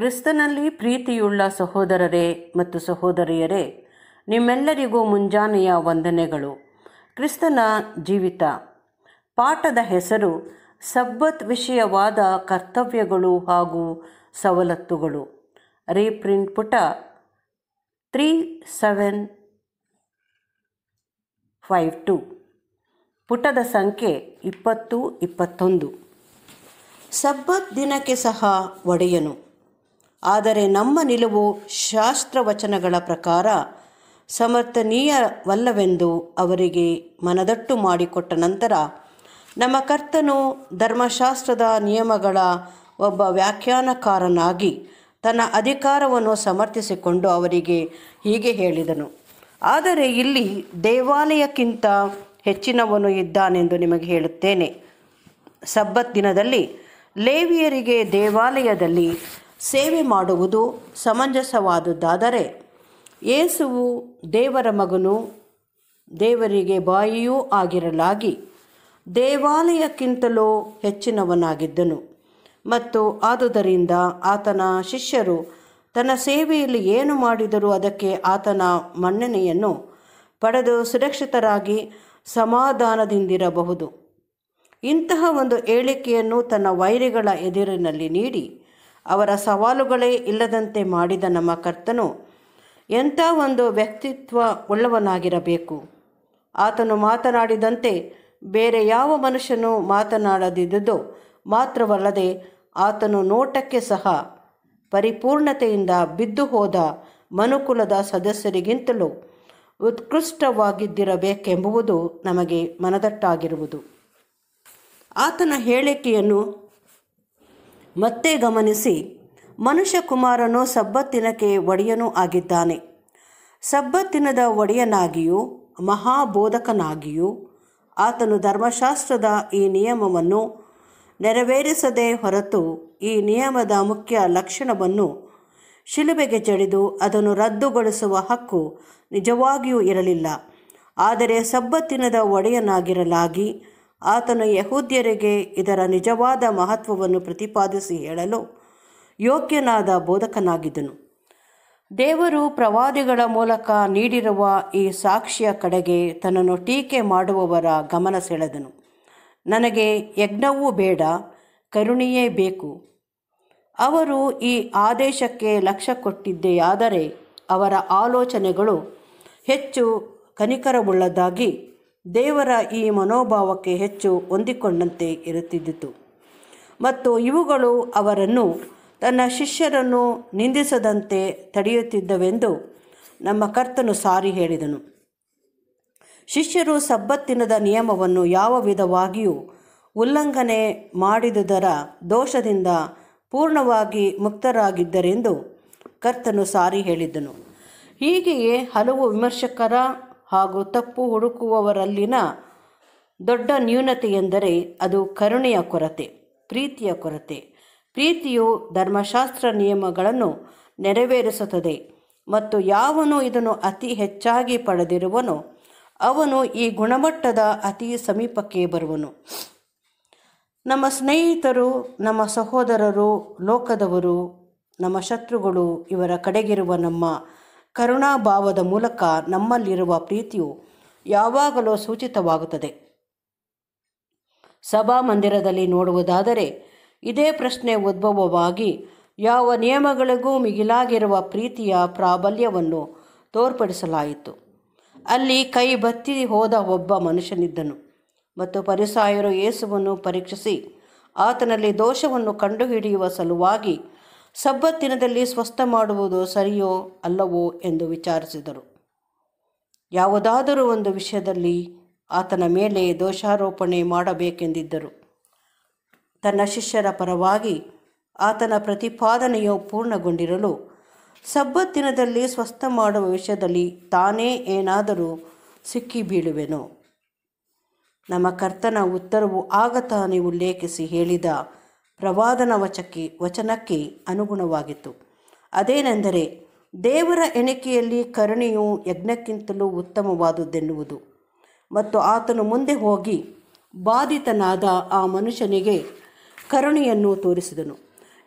ಕ್ರಿಸ್ತನಲ್ಲಿ ಪ್ರೀತಿಯುಳ್ಳ ಸಹೋದರರೇ ಮತ್ತು ಸಹೋದರಿಯರೇ ನಿಮ್ಮೆಲ್ಲರಿಗೂ ಮುಂಜಾನೆಯ ವಂದನೆಗಳು ಕ್ರಿಸ್ತನ ಜೀವಿತ ಪಾಠದ ಹೆಸರು ಸಬ್ಬತ್ ವಿಷಯವಾದ ಕರ್ತವ್ಯಗಳು ಹಾಗೂ ಸವಲತ್ತುಗಳು ರೀಪ್ರಿಂಟ್ ಪುಟ ತ್ರೀ ಸೆವೆನ್ ಫೈವ್ ಟು ಪುಟದ ಸಂಖ್ಯೆ ಇಪ್ಪತ್ತು ಇಪ್ಪತ್ತೊಂದು ಸಬ್ಬತ್ ದಿನಕ್ಕೆ ಸಹ ಒಡೆಯನು ಆದರೆ ನಮ್ಮ ನಿಲುವು ಶಾಸ್ತ್ರವಚನಗಳ ಪ್ರಕಾರ ಸಮರ್ಥನೀಯವಲ್ಲವೆಂದು ಅವರಿಗೆ ಮನದಟ್ಟು ಮಾಡಿಕೊಟ್ಟ ನಂತರ ನಮ್ಮ ಕರ್ತನು ಧರ್ಮಶಾಸ್ತ್ರದ ನಿಯಮಗಳ ಒಬ್ಬ ವ್ಯಾಖ್ಯಾನಕಾರನಾಗಿ ತನ್ನ ಅಧಿಕಾರವನ್ನು ಸಮರ್ಥಿಸಿಕೊಂಡು ಅವರಿಗೆ ಹೀಗೆ ಹೇಳಿದನು ಆದರೆ ಇಲ್ಲಿ ದೇವಾಲಯಕ್ಕಿಂತ ಹೆಚ್ಚಿನವನು ಇದ್ದಾನೆಂದು ನಿಮಗೆ ಹೇಳುತ್ತೇನೆ ಸಬ್ಬತ್ ದಿನದಲ್ಲಿ ಲೇವಿಯರಿಗೆ ದೇವಾಲಯದಲ್ಲಿ ಸೇವೆ ಮಾಡುವುದು ಸಮಂಜಸವಾದುದಾದರೆ ಯೇಸುವು ದೇವರ ಮಗನು ದೇವರಿಗೆ ಬಾಯಿಯೂ ಆಗಿರಲಾಗಿ ದೇವಾಲಯಕ್ಕಿಂತಲೂ ಹೆಚ್ಚಿನವನಾಗಿದ್ದನು ಮತ್ತು ಆದುದರಿಂದ ಆತನ ಶಿಷ್ಯರು ತನ್ನ ಸೇವೆಯಲ್ಲಿ ಏನು ಮಾಡಿದರೂ ಅದಕ್ಕೆ ಆತನ ಮನ್ನಣೆಯನ್ನು ಪಡೆದು ಸುರಕ್ಷಿತರಾಗಿ ಸಮಾಧಾನದಿಂದಿರಬಹುದು ಇಂತಹ ಒಂದು ಹೇಳಿಕೆಯನ್ನು ತನ್ನ ವೈರಿಗಳ ಎದುರಿನಲ್ಲಿ ನೀಡಿ ಅವರ ಸವಾಲುಗಳೇ ಇಲ್ಲದಂತೆ ಮಾಡಿದ ನಮ್ಮ ಕರ್ತನು ಎಂಥ ಒಂದು ವ್ಯಕ್ತಿತ್ವ ಉಳ್ಳವನಾಗಿರಬೇಕು ಆತನು ಮಾತನಾಡಿದಂತೆ ಬೇರೆ ಯಾವ ಮನುಷ್ಯನೂ ಮಾತನಾಡದಿದ್ದುದೋ ಮಾತ್ರವಲ್ಲದೆ ಆತನು ನೋಟಕ್ಕೆ ಸಹ ಪರಿಪೂರ್ಣತೆಯಿಂದ ಬಿದ್ದು ಹೋದ ಮನುಕುಲದ ಸದಸ್ಯರಿಗಿಂತಲೂ ಉತ್ಕೃಷ್ಟವಾಗಿದ್ದಿರಬೇಕೆಂಬುವುದು ನಮಗೆ ಮನದಟ್ಟಾಗಿರುವುದು ಆತನ ಹೇಳಿಕೆಯನ್ನು ಮತ್ತೆ ಗಮನಿಸಿ ಮನುಷ್ಯಕುಮಾರನು ಸಬ್ಬತ್ತಿನಕ್ಕೆ ಒಡೆಯನೂ ಆಗಿದ್ದಾನೆ ಸಬ್ಬತ್ತಿನದ ಒಡೆಯನಾಗಿಯೂ ಮಹಾಬೋಧಕನಾಗಿಯೂ ಆತನು ಧರ್ಮಶಾಸ್ತ್ರದ ಈ ನಿಯಮವನ್ನು ನೆರವೇರಿಸದೆ ಹೊರತು ಈ ನಿಯಮದ ಮುಖ್ಯ ಲಕ್ಷಣವನ್ನು ಶಿಲುಬೆಗೆ ಜಡಿದು ಅದನ್ನು ರದ್ದುಗೊಳಿಸುವ ಹಕ್ಕು ನಿಜವಾಗಿಯೂ ಇರಲಿಲ್ಲ ಆದರೆ ಸಬ್ಬತ್ತಿನದ ಒಡೆಯನಾಗಿರಲಾಗಿ ಆತನು ಯಹೂದ್ಯರಿಗೆ ಇದರ ನಿಜವಾದ ಮಹತ್ವವನ್ನು ಪ್ರತಿಪಾದಿಸಿ ಹೇಳಲು ಯೋಗ್ಯನಾದ ಬೋಧಕನಾಗಿದ್ದನು ದೇವರು ಪ್ರವಾದಿಗಳ ಮೂಲಕ ನೀಡಿರುವ ಈ ಸಾಕ್ಷಿಯ ಕಡೆಗೆ ತನ್ನನ್ನು ಟೀಕೆ ಮಾಡುವವರ ಗಮನ ಸೆಳೆದನು ನನಗೆ ಯಜ್ಞವೂ ಬೇಡ ಕರುಣಿಯೇ ಬೇಕು ಅವರು ಈ ಆದೇಶಕ್ಕೆ ಲಕ್ಷ್ಯ ಕೊಟ್ಟಿದ್ದೆಯಾದರೆ ಅವರ ಆಲೋಚನೆಗಳು ಹೆಚ್ಚು ಕನಿಕರವುಳ್ಳದಾಗಿ ದೇವರ ಈ ಮನೋಭಾವಕ್ಕೆ ಹೆಚ್ಚು ಹೊಂದಿಕೊಂಡಂತೆ ಇರುತ್ತಿದ್ದಿತು ಮತ್ತು ಇವುಗಳು ಅವರನ್ನು ತನ್ನ ಶಿಷ್ಯರನ್ನು ನಿಂದಿಸದಂತೆ ತಡೆಯುತ್ತಿದ್ದವೆಂದು ನಮ್ಮ ಕರ್ತನು ಸಾರಿ ಹೇಳಿದನು ಶಿಷ್ಯರು ಸಬ್ಬತ್ತಿನದ ನಿಯಮವನ್ನು ಯಾವ ವಿಧವಾಗಿಯೂ ಉಲ್ಲಂಘನೆ ಮಾಡಿದುದರ ದೋಷದಿಂದ ಪೂರ್ಣವಾಗಿ ಮುಕ್ತರಾಗಿದ್ದರೆಂದು ಕರ್ತನು ಸಾರಿ ಹೇಳಿದ್ದನು ಹೀಗೆಯೇ ಹಲವು ವಿಮರ್ಶಕರ ಹಾಗೂ ತಪ್ಪು ಹುಡುಕುವವರಲ್ಲಿನ ದೊಡ್ಡ ನ್ಯೂನತೆ ಎಂದರೆ ಅದು ಕರುಣೆಯ ಕೊರತೆ ಪ್ರೀತಿಯ ಕೊರತೆ ಪ್ರೀತಿಯು ಧರ್ಮಶಾಸ್ತ್ರ ನಿಯಮಗಳನ್ನು ನೆರವೇರಿಸುತ್ತದೆ ಮತ್ತು ಯಾವನು ಇದನ್ನು ಅತಿ ಹೆಚ್ಚಾಗಿ ಪಡೆದಿರುವನೋ ಅವನು ಈ ಗುಣಮಟ್ಟದ ಅತಿ ಸಮೀಪಕ್ಕೆ ಬರುವನು ನಮ್ಮ ಸ್ನೇಹಿತರು ನಮ್ಮ ಸಹೋದರರು ಲೋಕದವರು ನಮ್ಮ ಶತ್ರುಗಳು ಇವರ ಕಡೆಗಿರುವ ನಮ್ಮ ಕರುಣಾಭಾವದ ಮೂಲಕ ನಮ್ಮಲ್ಲಿರುವ ಪ್ರೀತಿಯು ಯಾವಾಗಲೂ ಸೂಚಿತವಾಗುತ್ತದೆ ಸಭಾ ಮಂದಿರದಲ್ಲಿ ನೋಡುವುದಾದರೆ ಇದೇ ಪ್ರಶ್ನೆ ಉದ್ಭವವಾಗಿ ಯಾವ ನಿಯಮಗಳಿಗೂ ಮಿಗಿಲಾಗಿರುವ ಪ್ರೀತಿಯ ಪ್ರಾಬಲ್ಯವನ್ನು ತೋರ್ಪಡಿಸಲಾಯಿತು ಅಲ್ಲಿ ಕೈ ಬತ್ತಿ ಹೋದ ಒಬ್ಬ ಮನುಷ್ಯನಿದ್ದನು ಮತ್ತು ಪರಿಸಾಯರು ಯೇಸುವನ್ನು ಪರೀಕ್ಷಿಸಿ ಆತನಲ್ಲಿ ದೋಷವನ್ನು ಕಂಡುಹಿಡಿಯುವ ಸಲುವಾಗಿ ಸಬ್ಬತ್ತಿನದಲ್ಲಿ ಸ್ವಸ್ಥ ಮಾಡುವುದು ಸರಿಯೋ ಅಲ್ಲವೋ ಎಂದು ವಿಚಾರಿಸಿದರು ಯಾವುದಾದರೂ ಒಂದು ವಿಷಯದಲ್ಲಿ ಆತನ ಮೇಲೆ ದೋಷಾರೋಪಣೆ ಮಾಡಬೇಕೆಂದಿದ್ದರು ತನ್ನ ಶಿಷ್ಯರ ಪರವಾಗಿ ಆತನ ಪ್ರತಿಪಾದನೆಯು ಪೂರ್ಣಗೊಂಡಿರಲು ಸಬ್ಬತ್ತಿನದಲ್ಲಿ ಸ್ವಸ್ಥ ಮಾಡುವ ವಿಷಯದಲ್ಲಿ ತಾನೇ ಏನಾದರೂ ಸಿಕ್ಕಿ ಬೀಳುವೆನು ನಮ್ಮ ಕರ್ತನ ಉತ್ತರವು ಆಗ ತಾನೇ ಉಲ್ಲೇಖಿಸಿ ಹೇಳಿದ ಪ್ರವಾದನ ವಚಕ್ಕೆ ವಚನಕ್ಕೆ ಅನುಗುಣವಾಗಿತ್ತು ಅದೇನೆಂದರೆ ದೇವರ ಎಣಿಕೆಯಲ್ಲಿ ಕರುಣೆಯು ಯಜ್ಞಕ್ಕಿಂತಲೂ ಉತ್ತಮವಾದುದೆನ್ನುವುದು ಮತ್ತು ಆತನು ಮುಂದೆ ಹೋಗಿ ಬಾಧಿತನಾದ ಆ ಮನುಷ್ಯನಿಗೆ ಕರುಣೆಯನ್ನು ತೋರಿಸಿದನು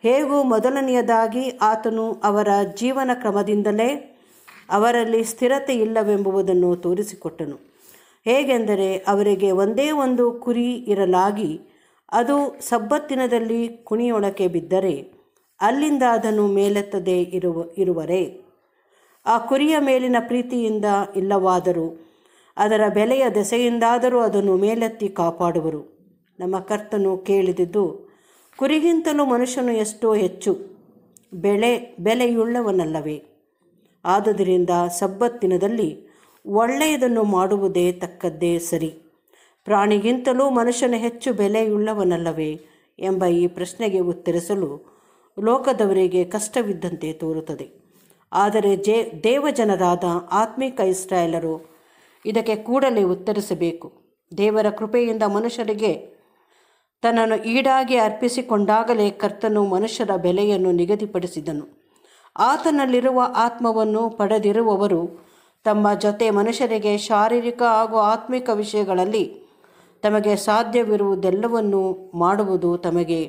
ಹೇಗೂ ಮೊದಲನೆಯದಾಗಿ ಆತನು ಅವರ ಜೀವನ ಕ್ರಮದಿಂದಲೇ ಅವರಲ್ಲಿ ಸ್ಥಿರತೆ ಇಲ್ಲವೆಂಬುದನ್ನು ತೋರಿಸಿಕೊಟ್ಟನು ಹೇಗೆಂದರೆ ಅವರಿಗೆ ಒಂದೇ ಒಂದು ಕುರಿ ಇರಲಾಗಿ ಅದು ಸಬ್ಬತ್ತಿನದಲ್ಲಿ ಕುಣಿಯೊಳಕೆ ಬಿದ್ದರೆ ಅಲ್ಲಿಂದ ಅದನ್ನು ಮೇಲೆತ್ತದೆ ಇರುವ ಇರುವರೆ ಆ ಕುರಿಯ ಮೇಲಿನ ಪ್ರೀತಿಯಿಂದ ಇಲ್ಲವಾದರೂ ಅದರ ಬೆಲೆಯ ದೆಸೆಯಿಂದಾದರೂ ಅದನ್ನು ಮೇಲೆತ್ತಿ ಕಾಪಾಡುವರು ನಮ್ಮ ಕರ್ತನು ಕೇಳಿದಿದ್ದು ಕುರಿಗಿಂತಲೂ ಮನುಷ್ಯನು ಎಷ್ಟೋ ಹೆಚ್ಚು ಬೆಳೆ ಬೆಲೆಯುಳ್ಳವನಲ್ಲವೇ ಆದುದರಿಂದ ಸಬ್ಬತ್ತಿನದಲ್ಲಿ ಒಳ್ಳೆಯದನ್ನು ಮಾಡುವುದೇ ತಕ್ಕದ್ದೇ ಸರಿ ಪ್ರಾಣಿಗಿಂತಲೂ ಮನುಷ್ಯನ ಹೆಚ್ಚು ಬೆಲೆಯುಳ್ಳವನಲ್ಲವೇ ಎಂಬ ಈ ಪ್ರಶ್ನೆಗೆ ಉತ್ತರಿಸಲು ಲೋಕದವರಿಗೆ ಕಷ್ಟವಿದ್ದಂತೆ ತೋರುತ್ತದೆ ಆದರೆ ಜೇ ದೇವಜನರಾದ ಆತ್ಮಿಕ ಇಸ್ರಾಯೇಲರು ಇದಕ್ಕೆ ಕೂಡಲೇ ಉತ್ತರಿಸಬೇಕು ದೇವರ ಕೃಪೆಯಿಂದ ಮನುಷ್ಯರಿಗೆ ತನ್ನನ್ನು ಈಡಾಗಿ ಅರ್ಪಿಸಿಕೊಂಡಾಗಲೇ ಕರ್ತನು ಮನುಷ್ಯರ ಬೆಲೆಯನ್ನು ನಿಗದಿಪಡಿಸಿದನು ಆತನಲ್ಲಿರುವ ಆತ್ಮವನ್ನು ಪಡೆದಿರುವವರು ತಮ್ಮ ಜೊತೆ ಮನುಷ್ಯರಿಗೆ ಶಾರೀರಿಕ ಹಾಗೂ ಆತ್ಮಿಕ ವಿಷಯಗಳಲ್ಲಿ ತಮಗೆ ಸಾಧ್ಯವಿರುವುದೆಲ್ಲವನ್ನು ಮಾಡುವುದು ತಮಗೆ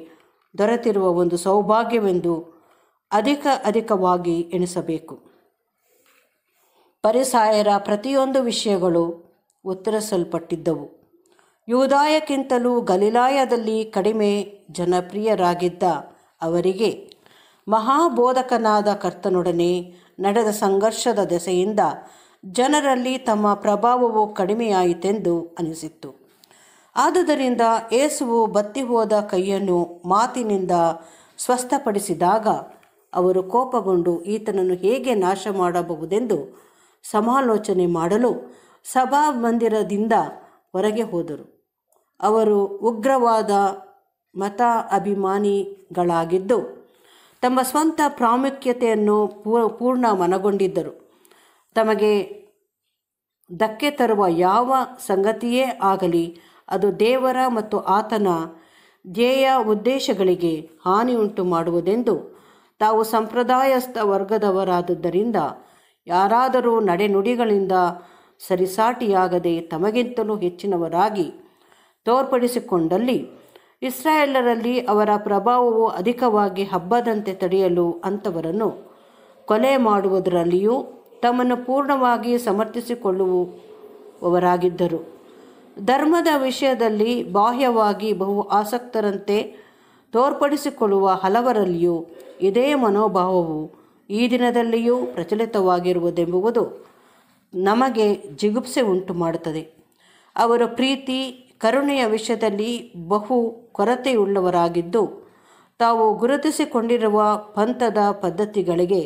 ದೊರೆತಿರುವ ಒಂದು ಸೌಭಾಗ್ಯವೆಂದು ಅಧಿಕ ಅಧಿಕವಾಗಿ ಎಣಿಸಬೇಕು ಪರಿಸಾಯರ ಪ್ರತಿಯೊಂದು ವಿಷಯಗಳು ಉತ್ತರಿಸಲ್ಪಟ್ಟಿದ್ದವು ಯೂದಾಯಕ್ಕಿಂತಲೂ ಗಲೀಲಾಯದಲ್ಲಿ ಕಡಿಮೆ ಜನಪ್ರಿಯರಾಗಿದ್ದ ಅವರಿಗೆ ಮಹಾಬೋಧಕನಾದ ಕರ್ತನೊಡನೆ ನಡೆದ ಸಂಘರ್ಷದ ದೆಸೆಯಿಂದ ಜನರಲ್ಲಿ ತಮ್ಮ ಪ್ರಭಾವವು ಕಡಿಮೆಯಾಯಿತೆಂದು ಅನಿಸಿತ್ತು ಆದುದರಿಂದ ಏಸುವು ಬತ್ತಿ ಹೋದ ಕೈಯನ್ನು ಮಾತಿನಿಂದ ಸ್ವಸ್ಥಪಡಿಸಿದಾಗ ಅವರು ಕೋಪಗೊಂಡು ಈತನನ್ನು ಹೇಗೆ ನಾಶ ಮಾಡಬಹುದೆಂದು ಸಮಾಲೋಚನೆ ಮಾಡಲು ಸಭಾ ಮಂದಿರದಿಂದ ಹೊರಗೆ ಹೋದರು ಅವರು ಉಗ್ರವಾದ ಮತ ಅಭಿಮಾನಿಗಳಾಗಿದ್ದು ತಮ್ಮ ಸ್ವಂತ ಪ್ರಾಮುಖ್ಯತೆಯನ್ನು ಪೂರ್ಣ ಮನಗೊಂಡಿದ್ದರು ತಮಗೆ ಧಕ್ಕೆ ತರುವ ಯಾವ ಸಂಗತಿಯೇ ಆಗಲಿ ಅದು ದೇವರ ಮತ್ತು ಆತನ ಧ್ಯೇಯ ಉದ್ದೇಶಗಳಿಗೆ ಹಾನಿಯುಂಟು ಮಾಡುವುದೆಂದು ತಾವು ಸಂಪ್ರದಾಯಸ್ಥ ವರ್ಗದವರಾದುದರಿಂದ ಯಾರಾದರೂ ನಡೆನುಡಿಗಳಿಂದ ಸರಿಸಾಟಿಯಾಗದೆ ತಮಗಿಂತಲೂ ಹೆಚ್ಚಿನವರಾಗಿ ತೋರ್ಪಡಿಸಿಕೊಂಡಲ್ಲಿ ಇಸ್ರಾಯೇಲರಲ್ಲಿ ಅವರ ಪ್ರಭಾವವು ಅಧಿಕವಾಗಿ ಹಬ್ಬದಂತೆ ತಡೆಯಲು ಅಂಥವರನ್ನು ಕೊಲೆ ಮಾಡುವುದರಲ್ಲಿಯೂ ತಮ್ಮನ್ನು ಪೂರ್ಣವಾಗಿ ಸಮರ್ಥಿಸಿಕೊಳ್ಳುವವರಾಗಿದ್ದರು ಧರ್ಮದ ವಿಷಯದಲ್ಲಿ ಬಾಹ್ಯವಾಗಿ ಬಹು ಆಸಕ್ತರಂತೆ ತೋರ್ಪಡಿಸಿಕೊಳ್ಳುವ ಹಲವರಲ್ಲಿಯೂ ಇದೇ ಮನೋಭಾವವು ಈ ದಿನದಲ್ಲಿಯೂ ಪ್ರಚಲಿತವಾಗಿರುವುದೆಂಬುವುದು ನಮಗೆ ಜಿಗುಪ್ಸೆ ಉಂಟು ಮಾಡುತ್ತದೆ ಅವರ ಪ್ರೀತಿ ಕರುಣೆಯ ವಿಷಯದಲ್ಲಿ ಬಹು ಕೊರತೆಯುಳ್ಳವರಾಗಿದ್ದು ತಾವು ಗುರುತಿಸಿಕೊಂಡಿರುವ ಪಂಥದ ಪದ್ಧತಿಗಳಿಗೆ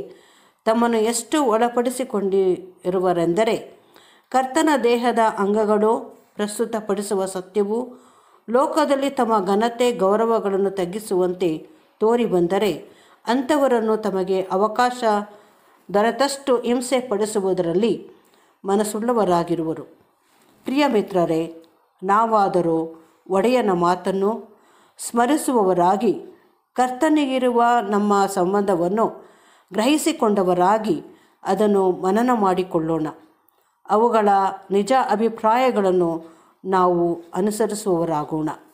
ತಮ್ಮನ್ನು ಎಷ್ಟು ಒಳಪಡಿಸಿಕೊಂಡಿರುವರೆಂದರೆ ಕರ್ತನ ದೇಹದ ಅಂಗಗಳು ಪ್ರಸ್ತುತಪಡಿಸುವ ಸತ್ಯವು ಲೋಕದಲ್ಲಿ ತಮ್ಮ ಘನತೆ ಗೌರವಗಳನ್ನು ತಗ್ಗಿಸುವಂತೆ ತೋರಿಬಂದರೆ ಅಂಥವರನ್ನು ತಮಗೆ ಅವಕಾಶ ದೊರೆತಷ್ಟು ಹಿಂಸೆ ಪಡಿಸುವುದರಲ್ಲಿ ಮನಸ್ಸುಳ್ಳವರಾಗಿರುವರು ಪ್ರಿಯ ಮಿತ್ರರೇ ನಾವಾದರೂ ಒಡೆಯನ ಮಾತನ್ನು ಸ್ಮರಿಸುವವರಾಗಿ ಕರ್ತನಿಗಿರುವ ನಮ್ಮ ಸಂಬಂಧವನ್ನು ಗ್ರಹಿಸಿಕೊಂಡವರಾಗಿ ಅದನ್ನು ಮನನ ಮಾಡಿಕೊಳ್ಳೋಣ ಅವುಗಳ ನಿಜ ಅಭಿಪ್ರಾಯಗಳನ್ನು ನಾವು ಅನುಸರಿಸುವವರಾಗೋಣ